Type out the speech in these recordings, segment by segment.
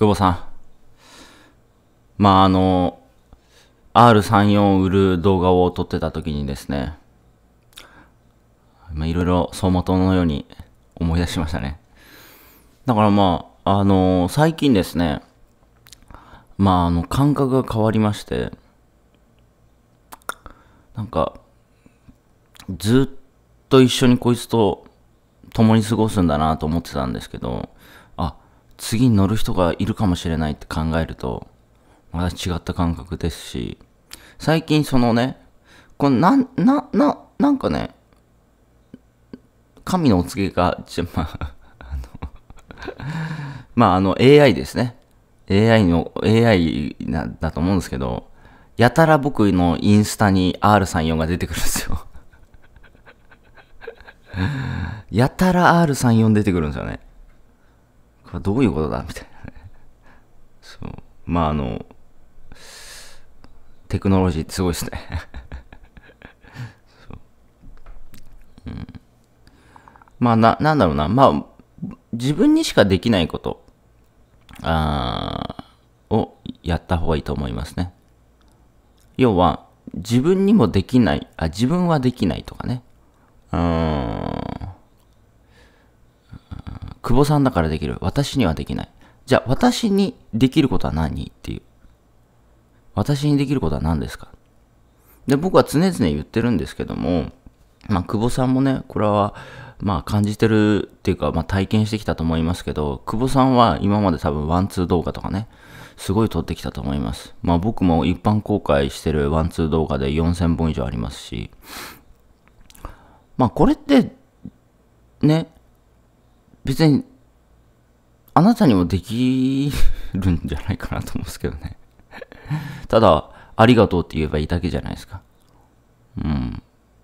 久保さん。まあ、あの、R34 を売る動画を撮ってた時にですね、まいろいろ相馬灯のように思い出しましたね。だからまあ、あの最近ですね、まあ、あの、感覚が変わりまして、なんか、ずっと一緒にこいつと共に過ごすんだなと思ってたんですけど、次に乗る人がいるかもしれないって考えると、また違った感覚ですし、最近そのね、このなん、な、な、なんかね、神のお告げが、じゃ、まあ、あのまあ、あの、AI ですね。AI の、AI なだと思うんですけど、やたら僕のインスタに R34 が出てくるんですよやたら R34 出てくるんですよね。これどういうことだみたいなね。そう。まあ、あの、テクノロジーってすごいですね そう。うん。まあ、な、なんだろうな。まあ、自分にしかできないこと、あをやった方がいいと思いますね。要は、自分にもできない、あ、自分はできないとかね。うん。久保さんだからできる。私にはできない。じゃあ、私にできることは何っていう。私にできることは何ですかで、僕は常々言ってるんですけども、まあ、久保さんもね、これは、まあ、感じてるっていうか、まあ、体験してきたと思いますけど、久保さんは今まで多分ワンツー動画とかね、すごい撮ってきたと思います。まあ、僕も一般公開してるワンツー動画で4000本以上ありますし、まあ、これって、ね、別に、あなたにもできるんじゃないかなと思うんですけどね。ただ、ありがとうって言えばいいだけじゃないですか。うん。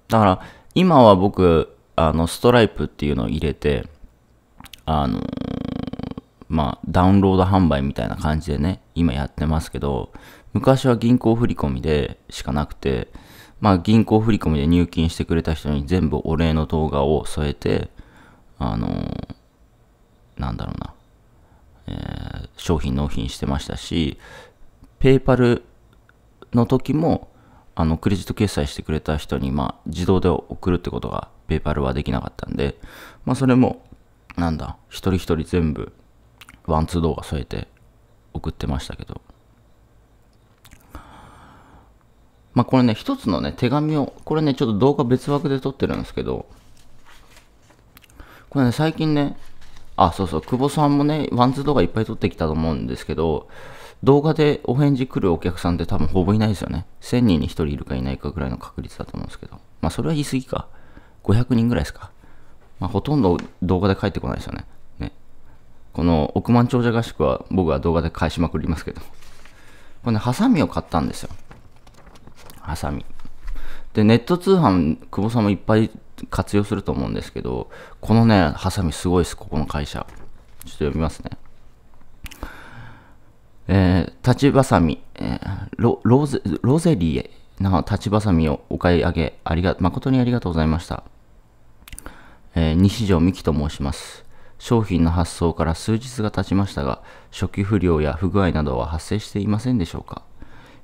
だから、今は僕、あの、ストライプっていうのを入れて、あのー、まあ、ダウンロード販売みたいな感じでね、今やってますけど、昔は銀行振込でしかなくて、まあ、銀行振込で入金してくれた人に全部お礼の動画を添えて、あのーなんだろうな、えー、商品納品してましたし、ペイパルの時も、あの、クレジット決済してくれた人に、まあ、自動で送るってことが、ペイパルはできなかったんで、まあ、それも、なんだ、一人一人全部、ワンツー動画添えて送ってましたけど、まあ、これね、一つのね、手紙を、これね、ちょっと動画別枠で撮ってるんですけど、これね、最近ね、あ、そうそう、久保さんもね、ワンツー動画いっぱい撮ってきたと思うんですけど、動画でお返事来るお客さんって多分ほぼいないですよね。1000人に1人いるかいないかぐらいの確率だと思うんですけど。まあそれは言い過ぎか。500人ぐらいですか。まあほとんど動画で帰ってこないですよね。ね。この億万長者合宿は僕は動画で返しまくりますけど。これね、ハサミを買ったんですよ。ハサミ。で、ネット通販、久保さんもいっぱい活用すると思うんですけど、このね、ハサミすごいです、ここの会社。ちょっと読みますね。えー、立ちばさみ、えー、ロロゼロゼリエな立ちばさみをお買い上げ、ありが、誠にありがとうございました。えー、西条美希と申します。商品の発送から数日が経ちましたが、初期不良や不具合などは発生していませんでしょうか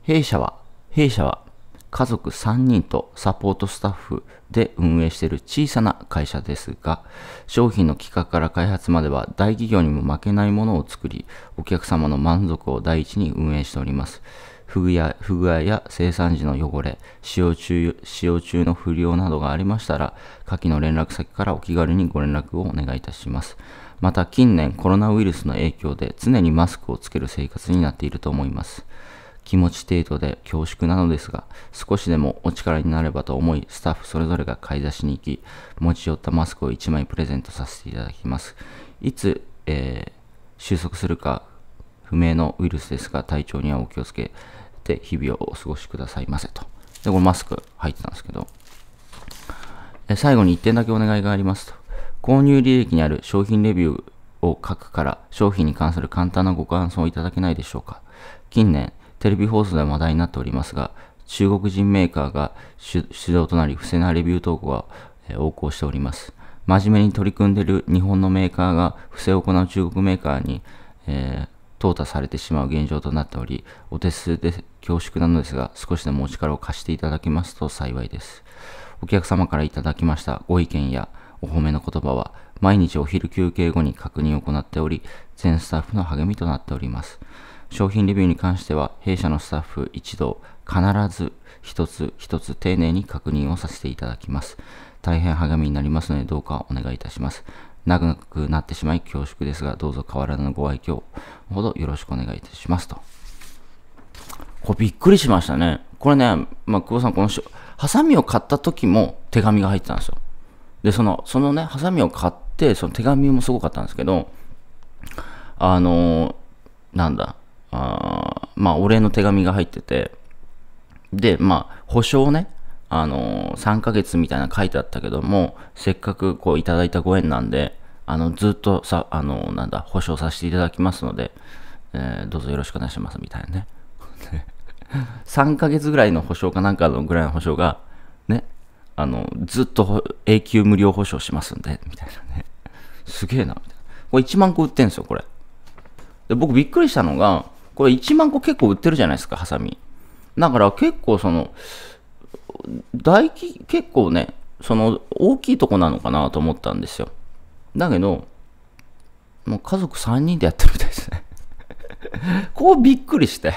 弊社は、弊社は家族3人とサポートスタッフで運営している小さな会社ですが、商品の企画から開発までは大企業にも負けないものを作り、お客様の満足を第一に運営しております。不具合不具合や生産時の汚れ、使用中、使用中の不良などがありましたら、下記の連絡先からお気軽にご連絡をお願いいたします。また近年コロナウイルスの影響で常にマスクをつける生活になっていると思います。気持ち程度で恐縮なのですが、少しでもお力になればと思い、スタッフそれぞれが買い出しに行き、持ち寄ったマスクを1枚プレゼントさせていただきます。いつ、えー、収束するか不明のウイルスですが、体調にはお気をつけて日々をお過ごしくださいませと。で、これマスク入ってたんですけど、え最後に1点だけお願いがありますと。購入履歴にある商品レビューを書くから商品に関する簡単なご感想をいただけないでしょうか。近年、テレビ放送で話題になっておりますが、中国人メーカーが主導となり、不正なレビュー投稿が横行しております。真面目に取り組んでいる日本のメーカーが不正を行う中国メーカーに、えー、淘汰されてしまう現状となっており、お手数で恐縮なのですが、少しでもお力を貸していただけますと幸いです。お客様からいただきましたご意見やお褒めの言葉は、毎日お昼休憩後に確認を行っており、全スタッフの励みとなっております。商品レビューに関しては、弊社のスタッフ一同、必ず一つ一つ丁寧に確認をさせていただきます。大変励みになりますので、どうかお願いいたします。長くなってしまい恐縮ですが、どうぞ変わらぬご愛嬌ほどよろしくお願いいたしますと。これびっくりしましたね。これね、まあ、久保さん、このハサミを買った時も手紙が入ってたんですよ。で、その、そのね、ハサミを買って、その手紙もすごかったんですけど、あのー、なんだ、あまあ、お礼の手紙が入ってて、で、まあ、保証ね、あのー、3ヶ月みたいな書いてあったけども、せっかくこういただいたご縁なんで、あの、ずっとさ、あのー、なんだ、保証させていただきますので、えー、どうぞよろしくお願いしますみたいなね。3 ヶ月ぐらいの保証かなんかのぐらいの保証が、ね、あの、ずっと永久無料保証しますんで、みたいなね。すげえな、みたいな。これ1万個売ってんすよ、これ。で、僕びっくりしたのが、これ1万個結構売ってるじゃないですか、ハサミ。だから結構その、大企、結構ね、その大きいとこなのかなと思ったんですよ。だけど、もう家族3人でやってるみたいですね。こうびっくりして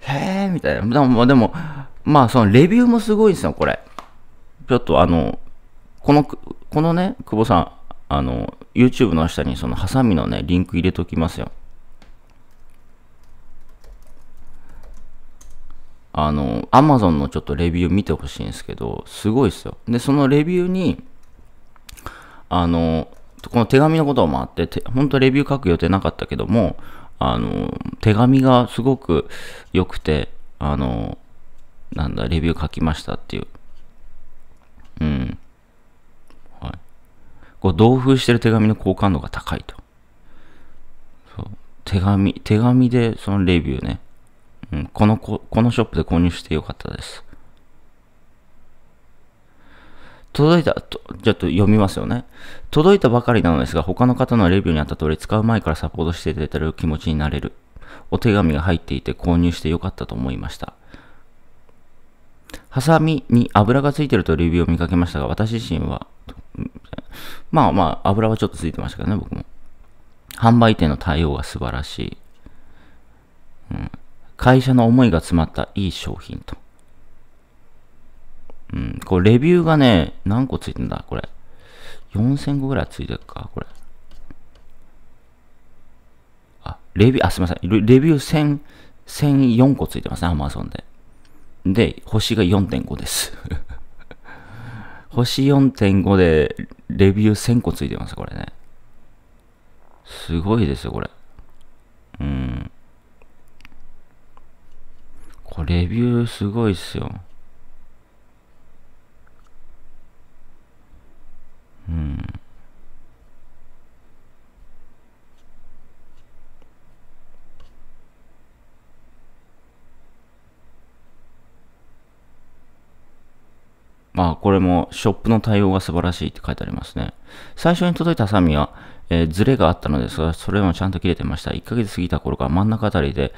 へえ、みたいな。でも、でも、まあそのレビューもすごいんですよ、これ。ちょっとあの、この、このね、久保さん、あの、YouTube の下にそのハサミのね、リンク入れときますよ。あの、アマゾンのちょっとレビュー見てほしいんですけど、すごいですよ。で、そのレビューに、あの、この手紙のこともあって、て本当レビュー書く予定なかったけども、あの、手紙がすごく良くて、あの、なんだ、レビュー書きましたっていう。うん。はい。こう、同封してる手紙の好感度が高いと。そう。手紙、手紙でそのレビューね。うん、このこ、このショップで購入してよかったです。届いた、とちょっと読みますよね。届いたばかりなのですが、他の方のレビューにあった通り、使う前からサポートしていただける気持ちになれる。お手紙が入っていて購入してよかったと思いました。ハサミに油がついてるとレビューを見かけましたが、私自身は、まあまあ、油はちょっとついてましたけどね、僕も。販売店の対応が素晴らしい。うん、会社の思いが詰まったいい商品と。うん、これレビューがね、何個ついてんだこれ。4000個ぐらいついてるかこれ。あ、レビュー、あ、すみません。レビュー1 0 0 1004個ついてますね、アマゾンで。で、星が4.5です。星4.5でレビュー1000個ついてます、これね。すごいですよ、これ。これレビューすごいっすよ。うん。まあ、これもショップの対応が素晴らしいって書いてありますね。最初に届いたハサミは、えー、ズレがあったのですが、それもちゃんと切れてました。1ヶ月過ぎた頃から真ん中あたりで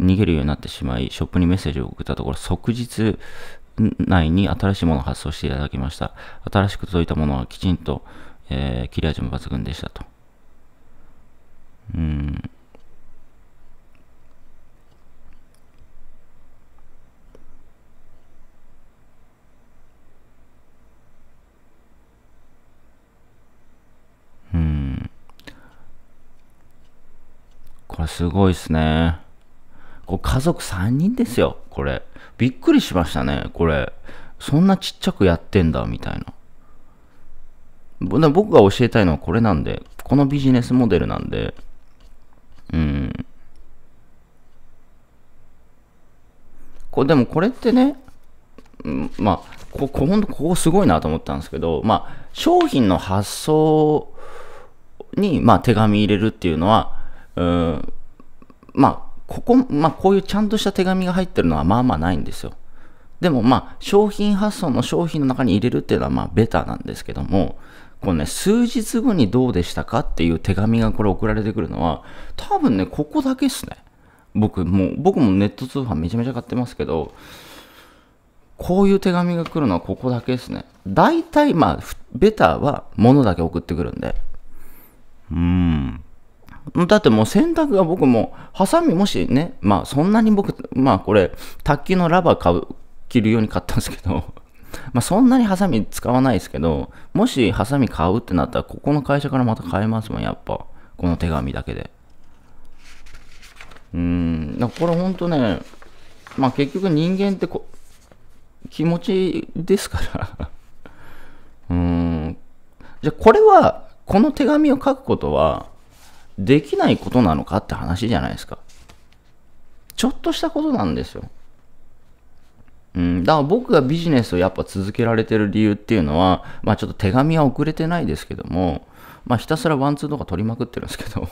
逃げるようになってしまい、ショップにメッセージを送ったところ、即日内に新しいものを発送していただきました。新しく届いたものはきちんと、えー、切れ味も抜群でしたと。うん。これすごいっすね。こ家族3人ですよ、これ。びっくりしましたね、これ。そんなちっちゃくやってんだ、みたいな。僕が教えたいのはこれなんで、このビジネスモデルなんで、うん。こでもこれってね、まあ、ここほんとここすごいなと思ったんですけど、まあ、商品の発送に、まあ、手紙入れるっていうのは、うん、まあ、ここ、まあ、こういうちゃんとした手紙が入ってるのはまあまあないんですよ。でもまあ、商品発送の商品の中に入れるっていうのはまあ、ベターなんですけども、このね、数日後にどうでしたかっていう手紙がこれ送られてくるのは、多分ね、ここだけっすね。僕も、僕もネット通販めちゃめちゃ買ってますけど、こういう手紙が来るのはここだけですね。大体、まあ、ベターは物だけ送ってくるんで。うーん。だってもう洗濯が僕も、ハサミもしね、まあそんなに僕、まあこれ、卓球のラバー買う、着るように買ったんですけど、まあそんなにハサミ使わないですけど、もしハサミ買うってなったら、ここの会社からまた買えますもん、やっぱ。この手紙だけで。うん、だからこれほんとね、まあ結局人間ってこ気持ちですから うん。じゃあこれは、この手紙を書くことは、できないことなのかって話じゃないですか。ちょっとしたことなんですよ。うん、だから僕がビジネスをやっぱ続けられてる理由っていうのは、まあちょっと手紙は遅れてないですけども、まあひたすらワンツーとか取りまくってるんですけど、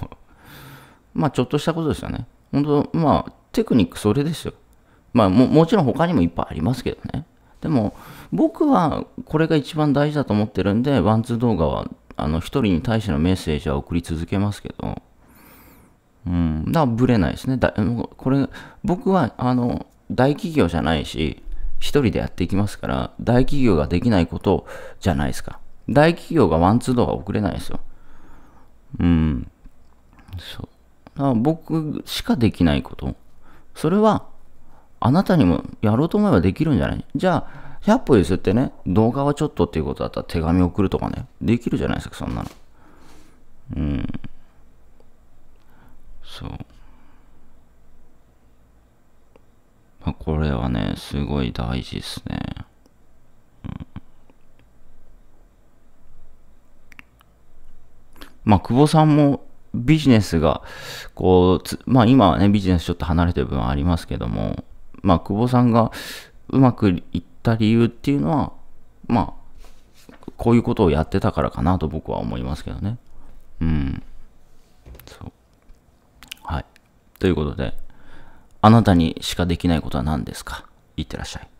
まあちょっとしたことですよね。本当まあテクニックそれですよ。まあももちろん他にもいっぱいありますけどね。でも僕はこれが一番大事だと思ってるんで、ワンツー動画はあの、一人に対してのメッセージは送り続けますけど、うん、だからブレないですね。だこれ、僕は、あの、大企業じゃないし、一人でやっていきますから、大企業ができないことじゃないですか。大企業がワンツードが送れないですよ。うん。そう。僕しかできないこと。それは、あなたにもやろうと思えばできるんじゃないじゃあ、100歩譲ってね、動画はちょっとっていうことだったら手紙送るとかね、できるじゃないですか、そんなの。うん。そう。まあ、これはね、すごい大事ですね。うん、まあ、久保さんもビジネスが、こう、まあ今はね、ビジネスちょっと離れてる部分ありますけども、まあ、久保さんがうまくいった理由っていうのは、まあ、こういうことをやってたからかなと僕は思いますけどね。うん。そう。はい。ということで、あなたにしかできないことは何ですかいってらっしゃい。